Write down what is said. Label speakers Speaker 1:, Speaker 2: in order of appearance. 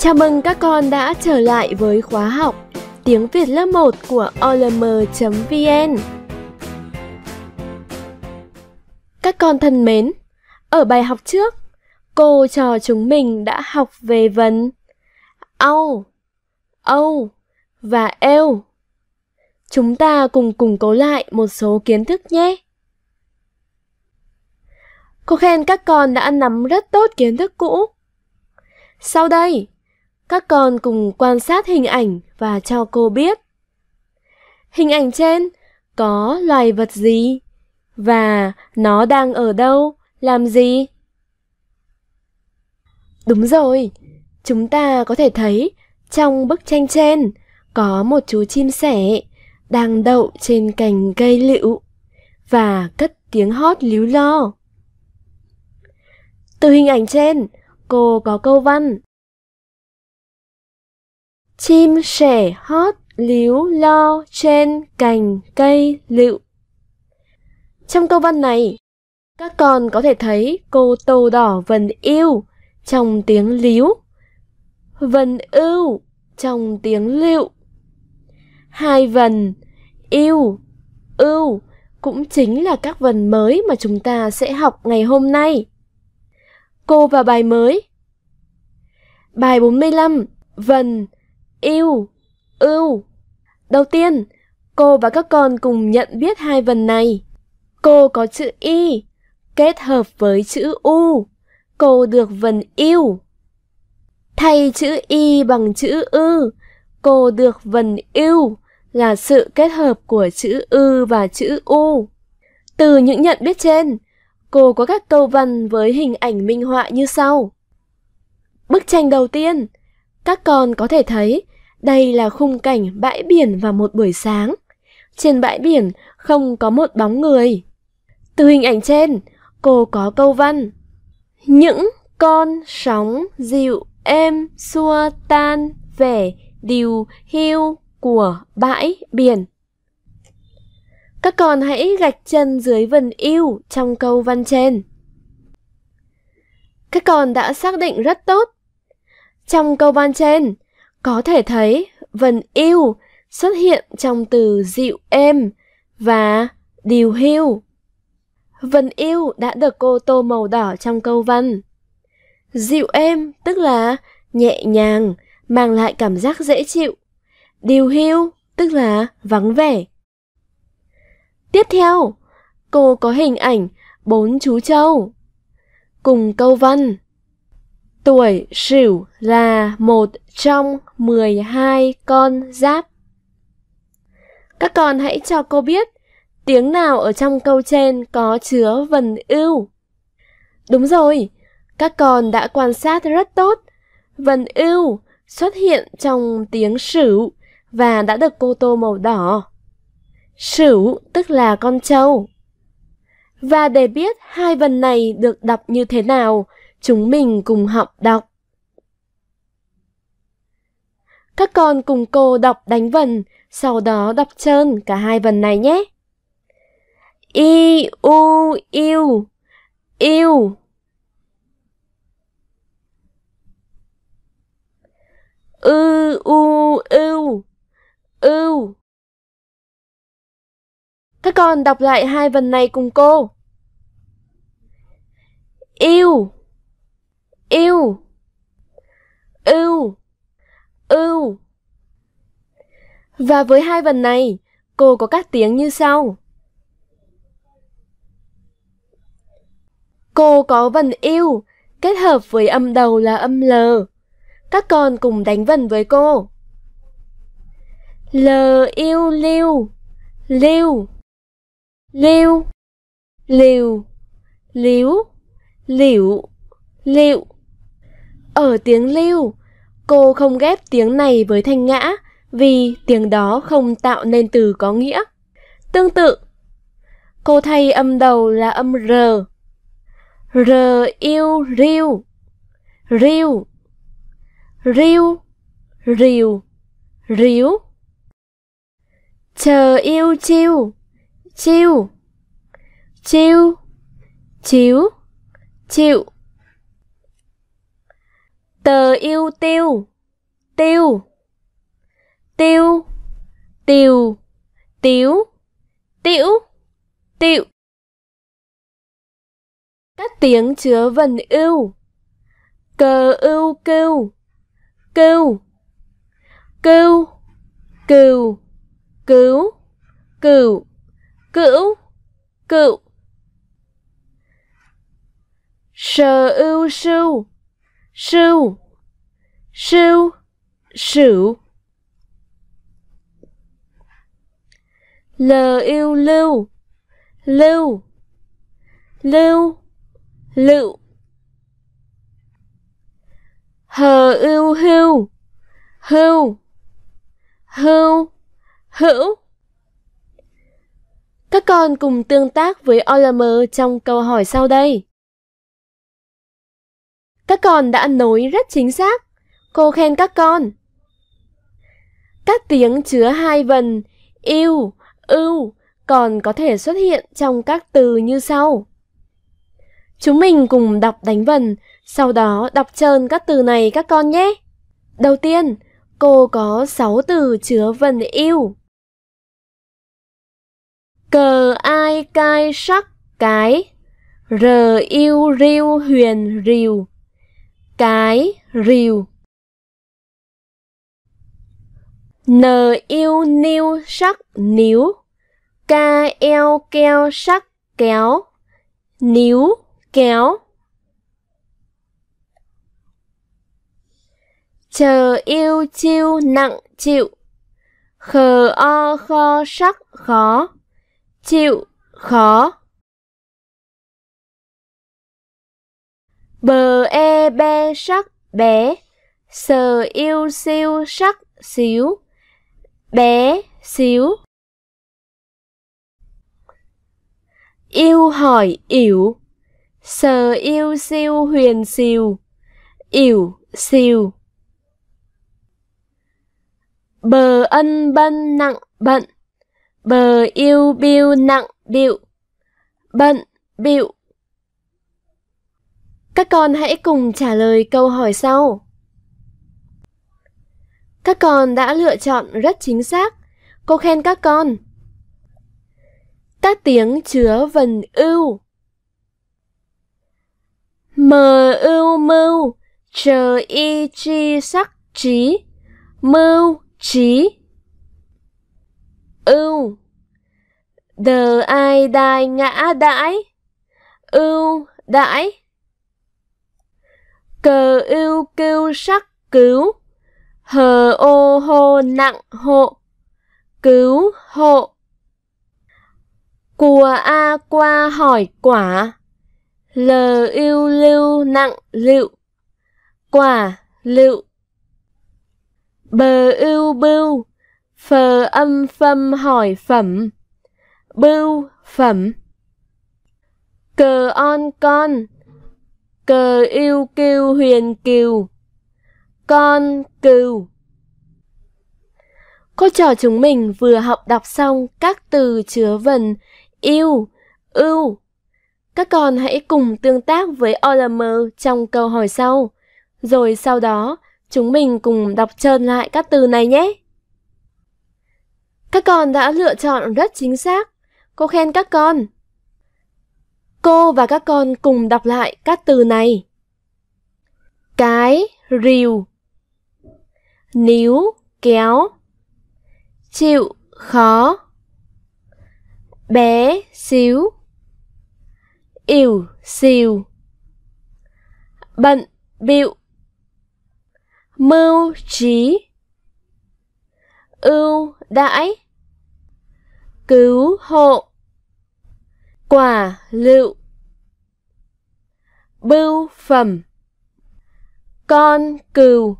Speaker 1: Chào mừng các con đã trở lại với khóa học Tiếng Việt lớp 1 của olm.vn Các con thân mến, ở bài học trước, cô trò chúng mình đã học về vần au, âu và eo. Chúng ta cùng củng cố lại một số kiến thức nhé. Cô khen các con đã nắm rất tốt kiến thức cũ. Sau đây, các con cùng quan sát hình ảnh và cho cô biết. Hình ảnh trên có loài vật gì và nó đang ở đâu, làm gì? Đúng rồi, chúng ta có thể thấy trong bức tranh trên có một chú chim sẻ đang đậu trên cành cây liễu và cất tiếng hót líu lo. Từ hình ảnh trên, cô có câu văn Chim sẻ hót líu lo trên cành cây lựu. Trong câu văn này, các con có thể thấy cô tô đỏ vần yêu trong tiếng líu, vần ưu trong tiếng lựu. Hai vần yêu, ưu cũng chính là các vần mới mà chúng ta sẽ học ngày hôm nay. Cô và bài mới Bài 45 Vần yêu, ưu. Đầu tiên, cô và các con cùng nhận biết hai vần này. Cô có chữ y kết hợp với chữ u. Cô được vần yêu. Thay chữ y bằng chữ ư, cô được vần yêu là sự kết hợp của chữ ư và chữ u. Từ những nhận biết trên, cô có các câu văn với hình ảnh minh họa như sau. Bức tranh đầu tiên, các con có thể thấy đây là khung cảnh bãi biển vào một buổi sáng. Trên bãi biển không có một bóng người. Từ hình ảnh trên, cô có câu văn. Những con sóng dịu êm xua tan vẻ điều hiu của bãi biển. Các con hãy gạch chân dưới vần yêu trong câu văn trên. Các con đã xác định rất tốt. Trong câu văn trên, có thể thấy vần yêu xuất hiện trong từ dịu êm và điều hưu. Vần yêu đã được cô tô màu đỏ trong câu văn. Dịu êm tức là nhẹ nhàng, mang lại cảm giác dễ chịu. Điều hưu tức là vắng vẻ. Tiếp theo, cô có hình ảnh bốn chú trâu. Cùng câu văn Tuổi Sửu là một trong 12 con giáp. Các con hãy cho cô biết tiếng nào ở trong câu trên có chứa vần ưu. Đúng rồi, các con đã quan sát rất tốt. Vần ưu xuất hiện trong tiếng Sửu và đã được cô tô màu đỏ. Sửu tức là con trâu. Và để biết hai vần này được đọc như thế nào, Chúng mình cùng học đọc. Các con cùng cô đọc đánh vần, sau đó đọc trơn cả hai vần này nhé. I u yêu yêu ư u ưu ưu các con đọc lại hai vần này cùng cô yêu yêu ưu ưu và với hai vần này cô có các tiếng như sau cô có vần yêu kết hợp với âm đầu là âm l các con cùng đánh vần với cô l yêu lưu lưu lưu liều liếu liễu liệu ở tiếng lưu, cô không ghép tiếng này với thanh ngã vì tiếng đó không tạo nên từ có nghĩa. Tương tự, cô thay âm đầu là âm r. R yêu riu, riu, riu, riu, riu. Chờ yêu chiêu, chiêu, chiêu, chiếu, chịu. Tờ yêu tiêu, tiêu, tiêu, tiêu tiểu tiểu tiểu Các tiếng chứa vần ưu. Cờ ưu cưu, cưu, cưu, cừu, cứu, cừu, cữu, cựu. Sờ ưu sưu sưu sưu sửu l yêu lưu lưu lưu lựu hờ yêu hưu hưu hưu hữu các con cùng tương tác với OLM trong câu hỏi sau đây. Các con đã nối rất chính xác. Cô khen các con. Các tiếng chứa hai vần yêu, ưu còn có thể xuất hiện trong các từ như sau. Chúng mình cùng đọc đánh vần, sau đó đọc trơn các từ này các con nhé. Đầu tiên, cô có 6 từ chứa vần yêu. Cờ ai cai sắc cái, r yêu riu huyền rìu, cái rìu n yêu niu sắc níu k eo keo sắc kéo níu kéo chờ yêu chiêu nặng chịu khờ o kho sắc khó chịu khó bờ e be sắc bé sờ yêu siêu sắc xíu bé xíu yêu hỏi ỉu sờ yêu siêu huyền xìu ỉu xìu bờ ân bân nặng bận bờ yêu biêu nặng điệu bận biệu các con hãy cùng trả lời câu hỏi sau. Các con đã lựa chọn rất chính xác. Cô khen các con. Các tiếng chứa vần ưu. Mờ ưu mưu, chờ y chi sắc trí, mưu trí. Ưu. Đờ ai đai ngã đãi, ưu đãi cờ ưu kêu sắc cứu hờ ô hô nặng hộ cứu hộ cùa a qua hỏi quả lờ yêu lưu nặng lựu quả lựu bờ ưu bưu phờ âm phâm hỏi phẩm bưu phẩm cờ on con cờ yêu kiêu huyền kiều con cừu cô trò chúng mình vừa học đọc xong các từ chứa vần yêu ưu các con hãy cùng tương tác với OLM trong câu hỏi sau rồi sau đó chúng mình cùng đọc trơn lại các từ này nhé các con đã lựa chọn rất chính xác cô khen các con Cô và các con cùng đọc lại các từ này. Cái, rìu. Níu, kéo. Chịu, khó. Bé, xíu. ỉu xìu. Bận, bịu. Mưu, trí. Ưu, đãi. Cứu, hộ quả lựu bưu phẩm con cừu